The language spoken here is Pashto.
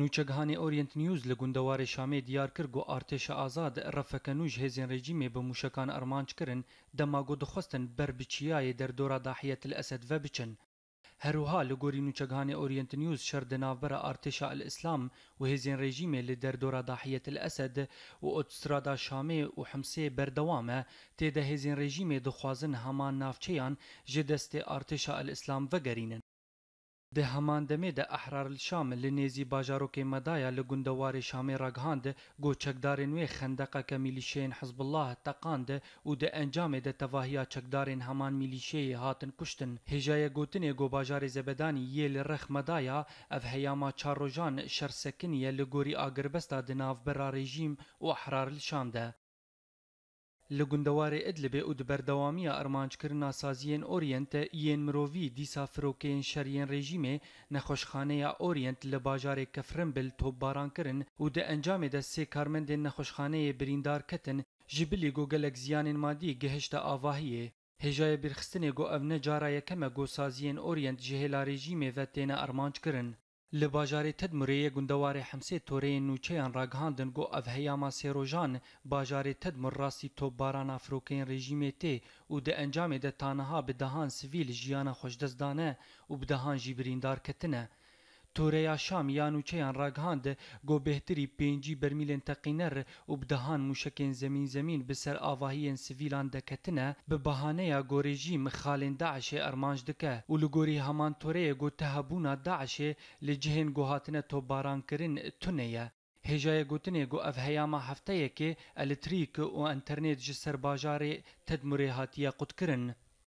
نوچەگهانی ئۆرینت نیوز لە گوندەواری شامێ دیار کرد و ئارتێشە ئازاد ڕەفەکە نوژ هێزین ڕێژیمێ بە موشەکان ئەرمانچ کردن دەماگۆ دەخواستن بەربچیایە دەردۆرا داحیەت لە ئەسد ڤە بچن هەروها لە گۆری نوچەگانی ئۆرینت نیوز شەردە ناوبەرە ئارتێشا ئیسلام و هێزین ڕێژیمێ لە دەردۆرا داحیەت لە ئەسد و ئۆتسترادا شامێ و حمسێ بەردەوامە تێدە هێزین ڕێژیمێ دەخوازن هەمان ناوچەیان ژێ دەستێ ئارتێشا ئیسلام ڤەگەرینن د هەماندەمێ دە ئەحرارل شام لە نێزی باژارۆکەی مەدایە لە گوندەواری شامێ ڕگهاند گۆچەکدارên وێ خندەقەکە میلیشەیەن حزبله تەقاند و دە ئەنجامێ دە تەواهیا چەکدارên هەمان میلیشەیە هاتن کوشتن هێژایە گوتنێ گۆباژارێ زەبەدانی یە لە ڕەخ مەدایە ئەف هەیاما چاڕۆژان شەرسەکنیە لە گۆری ئاگربەستا دناو بەرا ڕێژیم و ئەحرارل شامدە لە گوندەوارێ ئەدلبێ و دبەردەوامیە ئەرمانجکردنا سازیەن ئۆریەنتە یەن مرۆڤی دیسا فرۆکەین شەریەن ڕێژیمێ نەخۆشخانەیە ئۆریەنت لە باژارێک کە فرمبل تۆپبارانکردن و دە ئەنجامێدە سێ کارمەندێن نەخۆشخانەیە بریندارکەتن ji bilî gogelek ziyanên madî gihişta avahiyê hêjaya bîrxistinê got ev ne cara yekeme got saziyên oryent ji hêla rejîmê ve têne armanc kirin Li bajarê Tedmurê gundewarê Hemsê Toreyên nûçeyan raghandin got ev heyama sêrojan bajarê Tedmur rastî topbarana firokeyên rejîmê tê û di encamê de taniha bi dehan sivîl jiyana xweşdest dane û bi dehan jî birîndar ketine. تۆرەیا شام یانوچەیان ڕاگەاندە گۆ بەهتری پێنجی بەرمیلێن تەقینەر و بدەهان موشکێن زەمین زەمین بسەر ئاواهیەن سڤیلان دەکەتنە بە بەهانەیە گۆرێژی مخالێن داعشێ ئەرمانج دکە و لە گۆری هەمان تۆرەیە گۆتەهەبوونا داعشێ لە جهێن گۆهاتنە تۆبارانکردن تونەیە هێژایە گوتنێ گو ئەف هەیاما هەفتەیەکێ ئەلتریک و ئەتەرنێت ji سەر باژارێ تەدمورێ هاتیە قوتکردن.